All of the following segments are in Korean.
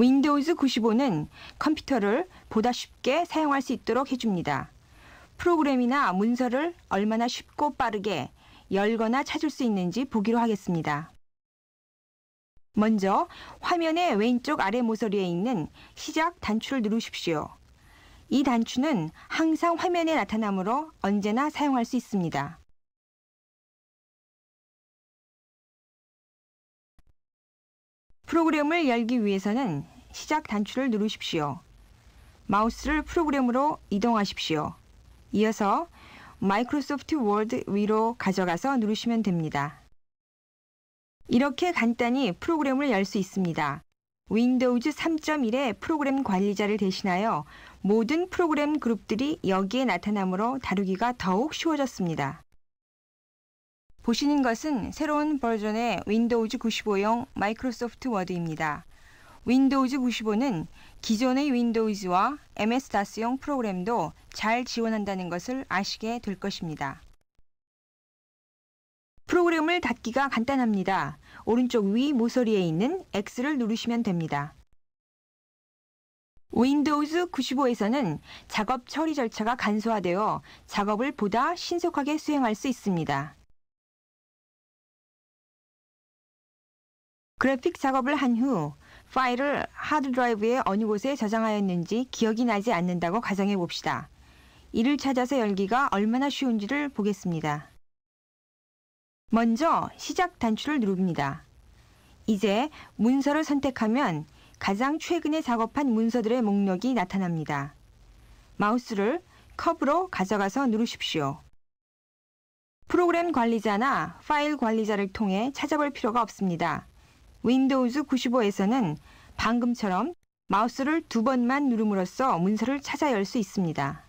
윈도우즈 95는 컴퓨터를 보다 쉽게 사용할 수 있도록 해줍니다. 프로그램이나 문서를 얼마나 쉽고 빠르게 열거나 찾을 수 있는지 보기로 하겠습니다. 먼저 화면의 왼쪽 아래 모서리에 있는 시작 단추를 누르십시오. 이 단추는 항상 화면에 나타나므로 언제나 사용할 수 있습니다. 프로그램을 열기 위해서는 시작 단추를 누르십시오. 마우스를 프로그램으로 이동하십시오. 이어서 마이크로소프트 월드 위로 가져가서 누르시면 됩니다. 이렇게 간단히 프로그램을 열 수 있습니다. 윈도우즈 3.1의 프로그램 관리자를 대신하여 모든 프로그램 그룹들이 여기에 나타나므로 다루기가 더욱 쉬워졌습니다. 보시는 것은 새로운 버전의 윈도우즈 95용 마이크로소프트 워드입니다. 윈도우즈 95는 기존의 윈도우즈와 MS-DOS용 프로그램도 잘 지원한다는 것을 아시게 될 것입니다. 프로그램을 닫기가 간단합니다. 오른쪽 위 모서리에 있는 X를 누르시면 됩니다. 윈도우즈 95에서는 작업 처리 절차가 간소화되어 작업을 보다 신속하게 수행할 수 있습니다. 그래픽 작업을 한 후 파일을 하드드라이브의 어느 곳에 저장하였는지 기억이 나지 않는다고 가정해 봅시다. 이를 찾아서 열기가 얼마나 쉬운지를 보겠습니다. 먼저 시작 단추를 누릅니다. 이제 문서를 선택하면 가장 최근에 작업한 문서들의 목록이 나타납니다. 마우스를 컵으로 가져가서 누르십시오. 프로그램 관리자나 파일 관리자를 통해 찾아볼 필요가 없습니다. 윈도우즈 95에서는 방금처럼 마우스를 두 번만 누름으로써 문서를 찾아 열 수 있습니다.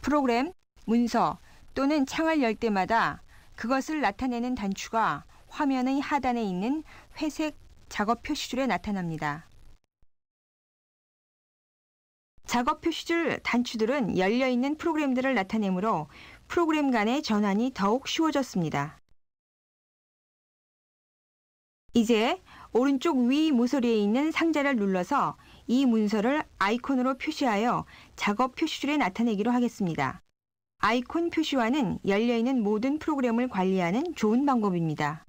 프로그램, 문서 또는 창을 열 때마다 그것을 나타내는 단추가 화면의 하단에 있는 회색 작업 표시줄에 나타납니다. 작업 표시줄 단추들은 열려있는 프로그램들을 나타내므로 프로그램 간의 전환이 더욱 쉬워졌습니다. 이제 오른쪽 위 모서리에 있는 상자를 눌러서 이 문서를 아이콘으로 표시하여 작업 표시줄에 나타내기로 하겠습니다. 아이콘 표시화는 열려있는 모든 프로그램을 관리하는 좋은 방법입니다.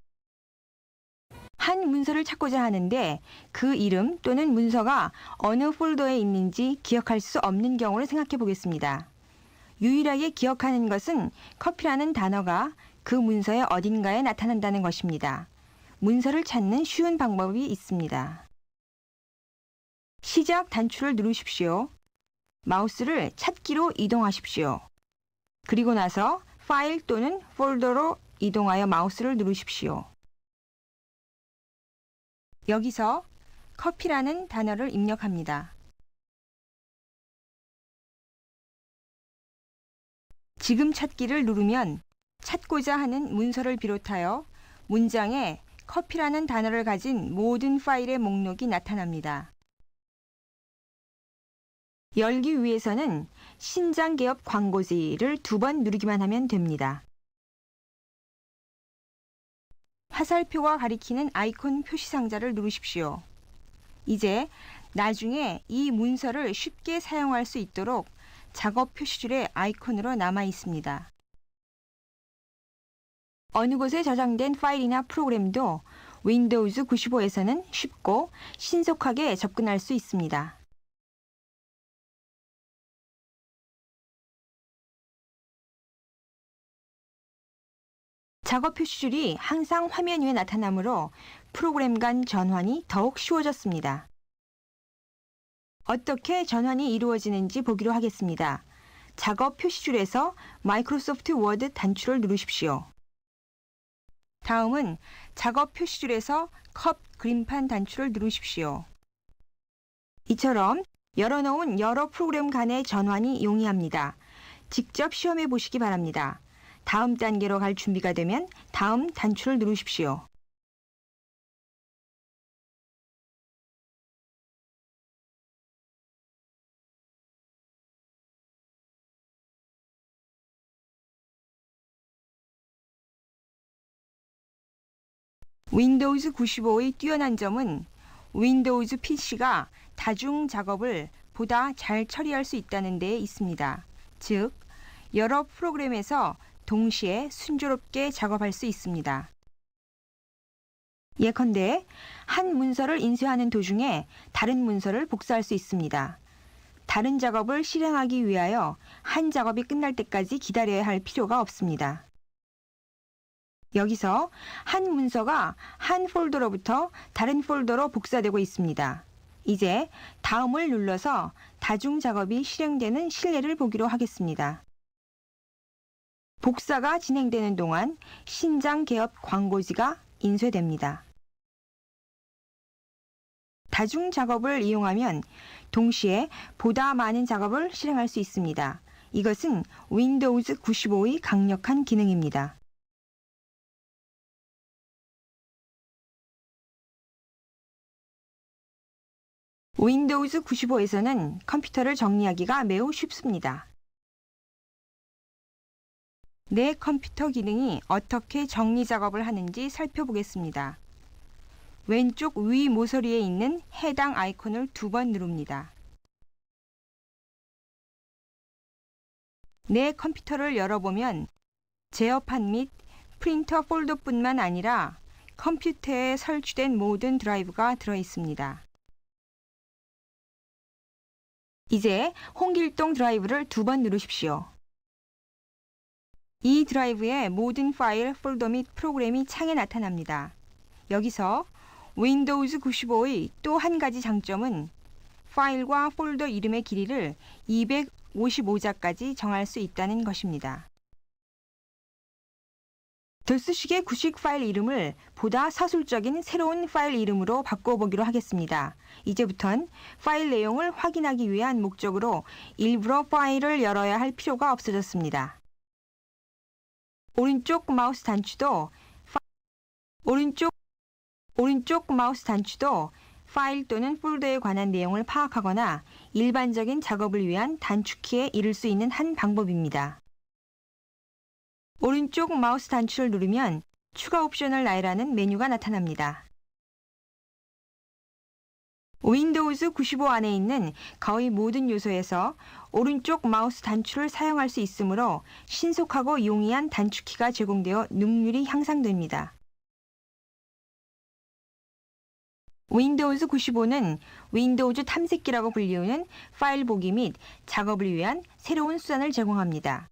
한 문서를 찾고자 하는데 그 이름 또는 문서가 어느 폴더에 있는지 기억할 수 없는 경우를 생각해 보겠습니다. 유일하게 기억하는 것은 커피라는 단어가 그 문서의 어딘가에 나타난다는 것입니다. 문서를 찾는 쉬운 방법이 있습니다. 시작 단추를 누르십시오. 마우스를 찾기로 이동하십시오. 그리고 나서 파일 또는 폴더로 이동하여 마우스를 누르십시오. 여기서 커피라는 단어를 입력합니다. 지금 찾기를 누르면 찾고자 하는 문서를 비롯하여 문장에 커피라는 단어를 가진 모든 파일의 목록이 나타납니다. 열기 위해서는 신장 개업 광고지를 두 번 누르기만 하면 됩니다. 화살표가 가리키는 아이콘 표시 상자를 누르십시오. 이제 나중에 이 문서를 쉽게 사용할 수 있도록 작업 표시줄의 아이콘으로 남아 있습니다. 어느 곳에 저장된 파일이나 프로그램도 윈도우즈 95에서는 쉽고 신속하게 접근할 수 있습니다. 작업 표시줄이 항상 화면 위에 나타나므로 프로그램 간 전환이 더욱 쉬워졌습니다. 어떻게 전환이 이루어지는지 보기로 하겠습니다. 작업 표시줄에서 마이크로소프트 워드 단추를 누르십시오. 다음은 작업 표시줄에서 컵 그림판 단추를 누르십시오. 이처럼 열어놓은 여러 프로그램 간의 전환이 용이합니다. 직접 시험해 보시기 바랍니다. 다음 단계로 갈 준비가 되면 다음 단추를 누르십시오. 윈도우즈 95의 뛰어난 점은 윈도우즈 PC가 다중 작업을 보다 잘 처리할 수 있다는 데에 있습니다. 즉, 여러 프로그램에서 동시에 순조롭게 작업할 수 있습니다. 예컨대 한 문서를 인쇄하는 도중에 다른 문서를 복사할 수 있습니다. 다른 작업을 실행하기 위하여 한 작업이 끝날 때까지 기다려야 할 필요가 없습니다. 여기서 한 문서가 한 폴더로부터 다른 폴더로 복사되고 있습니다. 이제 다음을 눌러서 다중 작업이 실행되는 실례를 보기로 하겠습니다. 복사가 진행되는 동안 신장 개업 광고지가 인쇄됩니다. 다중 작업을 이용하면 동시에 보다 많은 작업을 실행할 수 있습니다. 이것은 윈도우즈 95의 강력한 기능입니다. 윈도우즈 95에서는 컴퓨터를 정리하기가 매우 쉽습니다. 내 컴퓨터 기능이 어떻게 정리 작업을 하는지 살펴보겠습니다. 왼쪽 위 모서리에 있는 해당 아이콘을 두 번 누릅니다. 내 컴퓨터를 열어보면 제어판 및 프린터 폴더뿐만 아니라 컴퓨터에 설치된 모든 드라이브가 들어있습니다. 이제 홍길동 드라이브를 두 번 누르십시오. 이 드라이브의 모든 파일, 폴더 및 프로그램이 창에 나타납니다. 여기서 윈도우즈 95의 또 한 가지 장점은 파일과 폴더 이름의 길이를 255자까지 정할 수 있다는 것입니다. 들쑤식의 구식 파일 이름을 보다 사술적인 새로운 파일 이름으로 바꿔보기로 하겠습니다. 이제부턴 파일 내용을 확인하기 위한 목적으로 일부러 파일을 열어야 할 필요가 없어졌습니다. 오른쪽 마우스 단추도 오른쪽 오른쪽 마우스 단추도 파일 또는 폴더에 관한 내용을 파악하거나 일반적인 작업을 위한 단축키에 이를 수 있는 한 방법입니다. 오른쪽 마우스 단추를 누르면 추가 옵션을 나열하는 메뉴가 나타납니다. 윈도우즈 95 안에 있는 거의 모든 요소에서 오른쪽 마우스 단추를 사용할 수 있으므로 신속하고 용이한 단축키가 제공되어 능률이 향상됩니다. 윈도우즈 95는 윈도우즈 탐색기라고 불리우는 파일 보기 및 작업을 위한 새로운 수단을 제공합니다.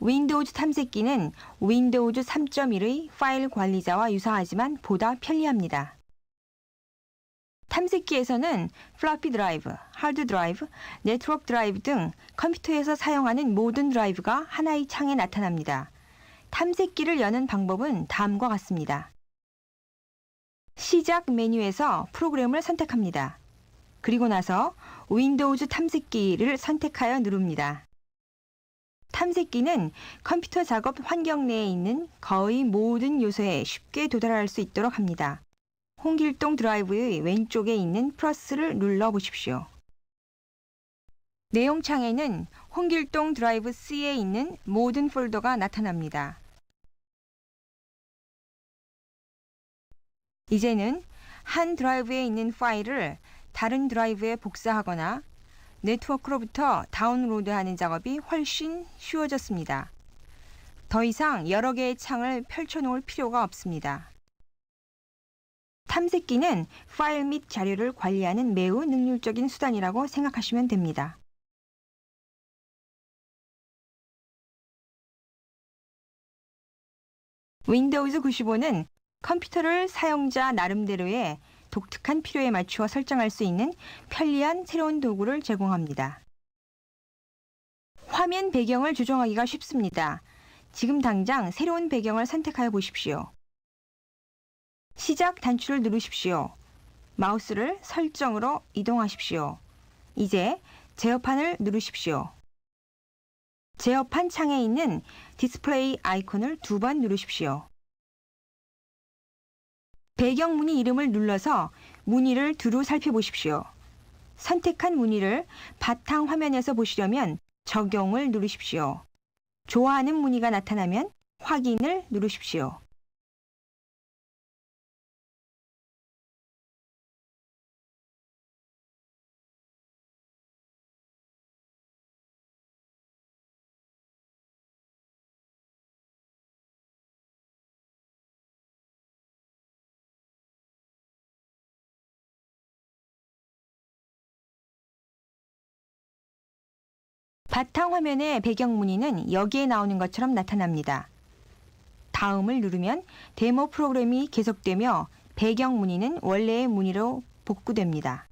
윈도우즈 탐색기는 윈도우즈 3.1의 파일 관리자와 유사하지만 보다 편리합니다. 탐색기에서는 플로피 드라이브, 하드 드라이브, 네트워크 드라이브 등 컴퓨터에서 사용하는 모든 드라이브가 하나의 창에 나타납니다. 탐색기를 여는 방법은 다음과 같습니다. 시작 메뉴에서 프로그램을 선택합니다. 그리고 나서 윈도우즈 탐색기를 선택하여 누릅니다. 탐색기는 컴퓨터 작업 환경 내에 있는 거의 모든 요소에 쉽게 도달할 수 있도록 합니다. 홍길동 드라이브의 왼쪽에 있는 플러스를 눌러 보십시오. 내용창에는 홍길동 드라이브 C에 있는 모든 폴더가 나타납니다. 이제는 한 드라이브에 있는 파일을 다른 드라이브에 복사하거나 네트워크로부터 다운로드하는 작업이 훨씬 쉬워졌습니다. 더 이상 여러 개의 창을 펼쳐놓을 필요가 없습니다. 탐색기는 파일 및 자료를 관리하는 매우 능률적인 수단이라고 생각하시면 됩니다. 윈도우즈 95는 컴퓨터를 사용자 나름대로의 독특한 필요에 맞추어 설정할 수 있는 편리한 새로운 도구를 제공합니다. 화면 배경을 조정하기가 쉽습니다. 지금 당장 새로운 배경을 선택하여 보십시오. 시작 단추를 누르십시오. 마우스를 설정으로 이동하십시오. 이제 제어판을 누르십시오. 제어판 창에 있는 디스플레이 아이콘을 두 번 누르십시오. 배경 문의 이름을 눌러서 문의를 두루 살펴보십시오. 선택한 문의를 바탕 화면에서 보시려면 적용을 누르십시오. 좋아하는 문의가 나타나면 확인을 누르십시오. 바탕화면의 배경 문의는 여기에 나오는 것처럼 나타납니다. 다음을 누르면 데모 프로그램이 계속되며 배경 문의는 원래의 문의로 복구됩니다.